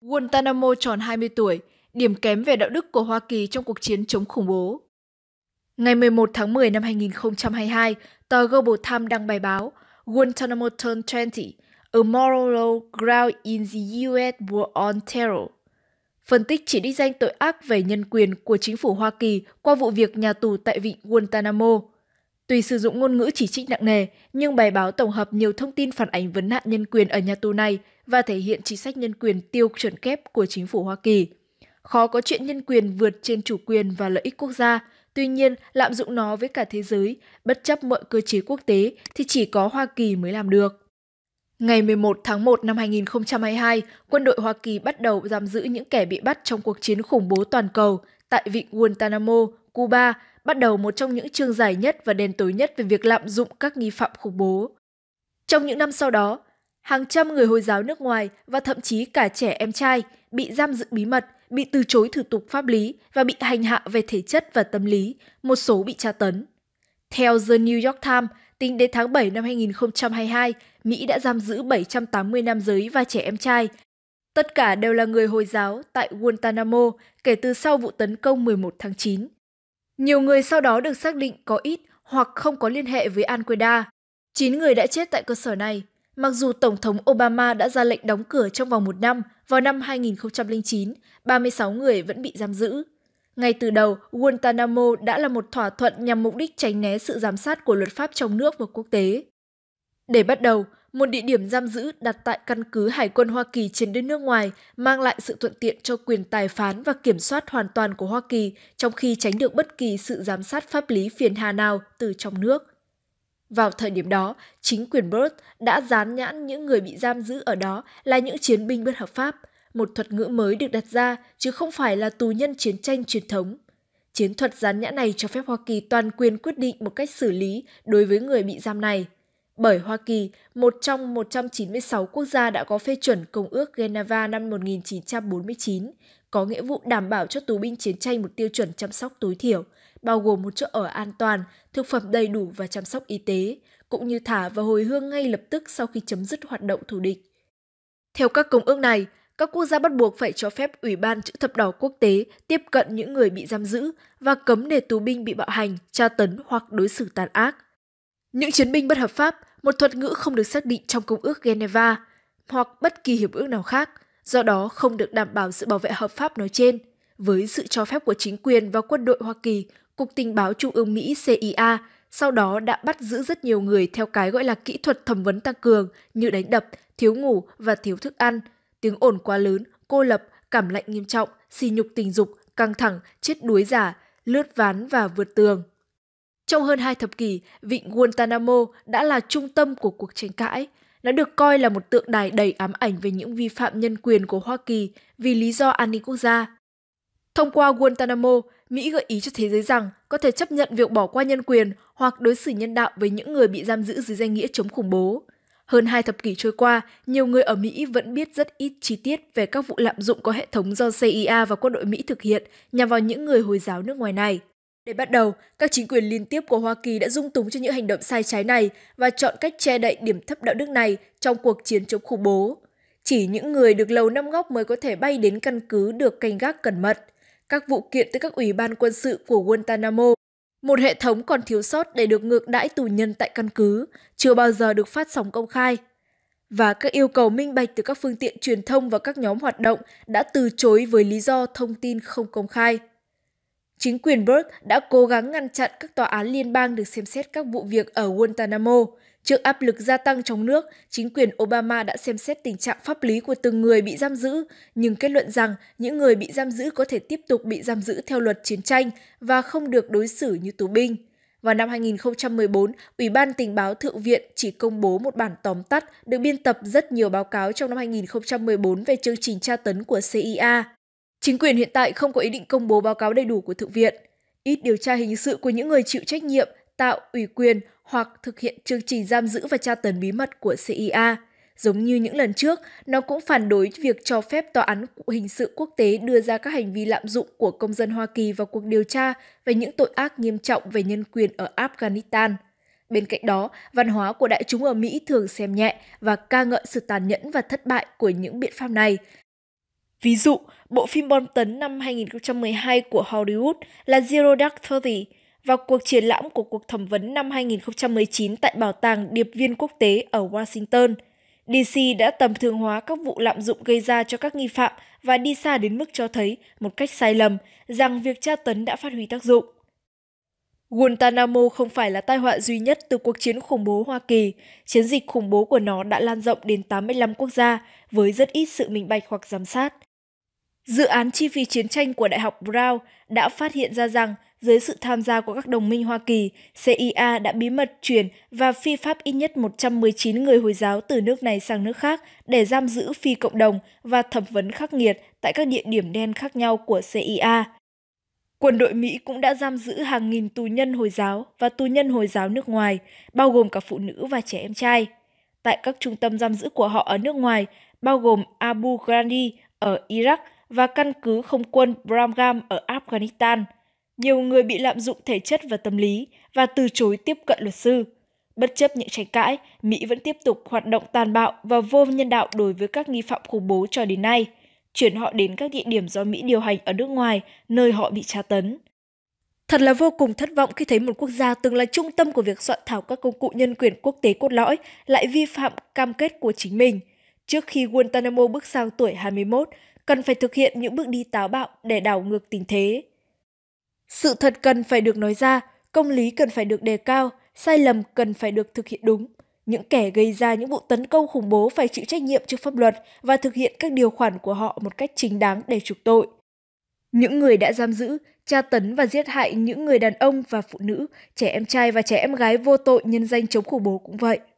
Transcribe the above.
Guantanamo tròn 20 tuổi, điểm kém về đạo đức của Hoa Kỳ trong cuộc chiến chống khủng bố. Ngày 11 tháng 10 năm 2022, tờ Global Times đăng bài báo Guantanamo Turn 20, A Moral Low Ground in the U.S. War on Terror. Phân tích chỉ đích danh tội ác về nhân quyền của chính phủ Hoa Kỳ qua vụ việc nhà tù tại vịnh Guantanamo – Tuy sử dụng ngôn ngữ chỉ trích nặng nề, nhưng bài báo tổng hợp nhiều thông tin phản ánh vấn nạn nhân quyền ở nhà tù này và thể hiện chính sách nhân quyền tiêu chuẩn kép của chính phủ Hoa Kỳ. Khó có chuyện nhân quyền vượt trên chủ quyền và lợi ích quốc gia, tuy nhiên lạm dụng nó với cả thế giới, bất chấp mọi cơ chế quốc tế thì chỉ có Hoa Kỳ mới làm được. Ngày 11 tháng 1 năm 2022, quân đội Hoa Kỳ bắt đầu giam giữ những kẻ bị bắt trong cuộc chiến khủng bố toàn cầu tại vịnh Guantanamo, Cuba bắt đầu một trong những chương dài nhất và đen tối nhất về việc lạm dụng các nghi phạm khủng bố. Trong những năm sau đó, hàng trăm người Hồi giáo nước ngoài và thậm chí cả trẻ em trai bị giam giữ bí mật, bị từ chối thủ tục pháp lý và bị hành hạ về thể chất và tâm lý, một số bị tra tấn. Theo The New York Times, tính đến tháng 7 năm 2022, Mỹ đã giam giữ 780 nam giới và trẻ em trai. Tất cả đều là người Hồi giáo tại Guantanamo kể từ sau vụ tấn công 11 tháng 9. Nhiều người sau đó được xác định có ít hoặc không có liên hệ với Al Qaeda. 9 người đã chết tại cơ sở này, mặc dù Tổng thống Obama đã ra lệnh đóng cửa trong vòng một năm vào năm 2009, 36 người vẫn bị giam giữ. Ngay từ đầu, Guantanamo đã là một thỏa thuận nhằm mục đích tránh né sự giám sát của luật pháp trong nước và quốc tế. Để bắt đầu, một địa điểm giam giữ đặt tại căn cứ Hải quân Hoa Kỳ trên đất nước ngoài mang lại sự thuận tiện cho quyền tài phán và kiểm soát hoàn toàn của Hoa Kỳ trong khi tránh được bất kỳ sự giám sát pháp lý phiền hà nào từ trong nước. Vào thời điểm đó, chính quyền Bird đã dán nhãn những người bị giam giữ ở đó là những chiến binh bất hợp pháp, một thuật ngữ mới được đặt ra chứ không phải là tù nhân chiến tranh truyền thống. Chiến thuật dán nhãn này cho phép Hoa Kỳ toàn quyền quyết định một cách xử lý đối với người bị giam này – bởi Hoa Kỳ, một trong 196 quốc gia đã có phê chuẩn Công ước Geneva năm 1949, có nghĩa vụ đảm bảo cho tù binh chiến tranh một tiêu chuẩn chăm sóc tối thiểu, bao gồm một chỗ ở an toàn, thực phẩm đầy đủ và chăm sóc y tế, cũng như thả và hồi hương ngay lập tức sau khi chấm dứt hoạt động thù địch. Theo các công ước này, các quốc gia bắt buộc phải cho phép Ủy ban Chữ thập đỏ quốc tế tiếp cận những người bị giam giữ và cấm để tù binh bị bạo hành, tra tấn hoặc đối xử tàn ác. Những chiến binh bất hợp pháp một thuật ngữ không được xác định trong Công ước Geneva hoặc bất kỳ hiệp ước nào khác, do đó không được đảm bảo sự bảo vệ hợp pháp nói trên. Với sự cho phép của chính quyền và quân đội Hoa Kỳ, Cục Tình báo Trung ương Mỹ CIA sau đó đã bắt giữ rất nhiều người theo cái gọi là kỹ thuật thẩm vấn tăng cường như đánh đập, thiếu ngủ và thiếu thức ăn, tiếng ồn quá lớn, cô lập, cảm lạnh nghiêm trọng, xì nhục tình dục, căng thẳng, chết đuối giả, lướt ván và vượt tường. Trong hơn hai thập kỷ, vịnh Guantanamo đã là trung tâm của cuộc tranh cãi. Nó được coi là một tượng đài đầy ám ảnh về những vi phạm nhân quyền của Hoa Kỳ vì lý do an ninh quốc gia. Thông qua Guantanamo, Mỹ gợi ý cho thế giới rằng có thể chấp nhận việc bỏ qua nhân quyền hoặc đối xử nhân đạo với những người bị giam giữ dưới danh nghĩa chống khủng bố. Hơn hai thập kỷ trôi qua, nhiều người ở Mỹ vẫn biết rất ít chi tiết về các vụ lạm dụng có hệ thống do CIA và quân đội Mỹ thực hiện nhằm vào những người Hồi giáo nước ngoài này. Để bắt đầu, các chính quyền liên tiếp của Hoa Kỳ đã dung túng cho những hành động sai trái này và chọn cách che đậy điểm thấp đạo đức này trong cuộc chiến chống khủng bố. Chỉ những người được lầu năm góc mới có thể bay đến căn cứ được canh gác cẩn mật. Các vụ kiện từ các ủy ban quân sự của Guantanamo, một hệ thống còn thiếu sót để được ngược đãi tù nhân tại căn cứ, chưa bao giờ được phát sóng công khai. Và các yêu cầu minh bạch từ các phương tiện truyền thông và các nhóm hoạt động đã từ chối với lý do thông tin không công khai. Chính quyền Burke đã cố gắng ngăn chặn các tòa án liên bang được xem xét các vụ việc ở Guantanamo. Trước áp lực gia tăng trong nước, chính quyền Obama đã xem xét tình trạng pháp lý của từng người bị giam giữ, nhưng kết luận rằng những người bị giam giữ có thể tiếp tục bị giam giữ theo luật chiến tranh và không được đối xử như tù binh. Vào năm 2014, Ủy ban Tình báo Thượng viện chỉ công bố một bản tóm tắt được biên tập rất nhiều báo cáo trong năm 2014 về chương trình tra tấn của CIA. Chính quyền hiện tại không có ý định công bố báo cáo đầy đủ của Thượng viện. Ít điều tra hình sự của những người chịu trách nhiệm, tạo ủy quyền hoặc thực hiện chương trình giam giữ và tra tấn bí mật của CIA. Giống như những lần trước, nó cũng phản đối việc cho phép tòa án hình sự quốc tế đưa ra các hành vi lạm dụng của công dân Hoa Kỳ vào cuộc điều tra về những tội ác nghiêm trọng về nhân quyền ở Afghanistan. Bên cạnh đó, văn hóa của đại chúng ở Mỹ thường xem nhẹ và ca ngợi sự tàn nhẫn và thất bại của những biện pháp này. Ví dụ, bộ phim bom tấn năm 2012 của Hollywood là Zero Dark Thirty và cuộc triển lãm của cuộc thẩm vấn năm 2019 tại Bảo tàng Điệp viên Quốc tế ở Washington. DC đã tầm thường hóa các vụ lạm dụng gây ra cho các nghi phạm và đi xa đến mức cho thấy, một cách sai lầm, rằng việc tra tấn đã phát huy tác dụng. Guantanamo không phải là tai họa duy nhất từ cuộc chiến khủng bố Hoa Kỳ. Chiến dịch khủng bố của nó đã lan rộng đến 85 quốc gia với rất ít sự minh bạch hoặc giám sát. Dự án chi phí chiến tranh của Đại học Brown đã phát hiện ra rằng dưới sự tham gia của các đồng minh Hoa Kỳ, CIA đã bí mật chuyển và phi pháp ít nhất 119 người Hồi giáo từ nước này sang nước khác để giam giữ phi cộng đồng và thẩm vấn khắc nghiệt tại các địa điểm đen khác nhau của CIA. Quân đội Mỹ cũng đã giam giữ hàng nghìn tù nhân Hồi giáo và tù nhân Hồi giáo nước ngoài, bao gồm cả phụ nữ và trẻ em trai. Tại các trung tâm giam giữ của họ ở nước ngoài, bao gồm Abu Ghraib ở Iraq – và căn cứ không quân Bramgam ở Afghanistan. Nhiều người bị lạm dụng thể chất và tâm lý và từ chối tiếp cận luật sư. Bất chấp những tranh cãi, Mỹ vẫn tiếp tục hoạt động tàn bạo và vô nhân đạo đối với các nghi phạm khủng bố cho đến nay, chuyển họ đến các địa điểm do Mỹ điều hành ở nước ngoài, nơi họ bị tra tấn. Thật là vô cùng thất vọng khi thấy một quốc gia từng là trung tâm của việc soạn thảo các công cụ nhân quyền quốc tế cốt lõi lại vi phạm cam kết của chính mình. Trước khi Guantanamo bước sang tuổi 21, cần phải thực hiện những bước đi táo bạo để đảo ngược tình thế. Sự thật cần phải được nói ra, công lý cần phải được đề cao, sai lầm cần phải được thực hiện đúng. Những kẻ gây ra những vụ tấn công khủng bố phải chịu trách nhiệm trước pháp luật và thực hiện các điều khoản của họ một cách chính đáng để trục tội. Những người đã giam giữ, tra tấn và giết hại những người đàn ông và phụ nữ, trẻ em trai và trẻ em gái vô tội nhân danh chống khủng bố cũng vậy.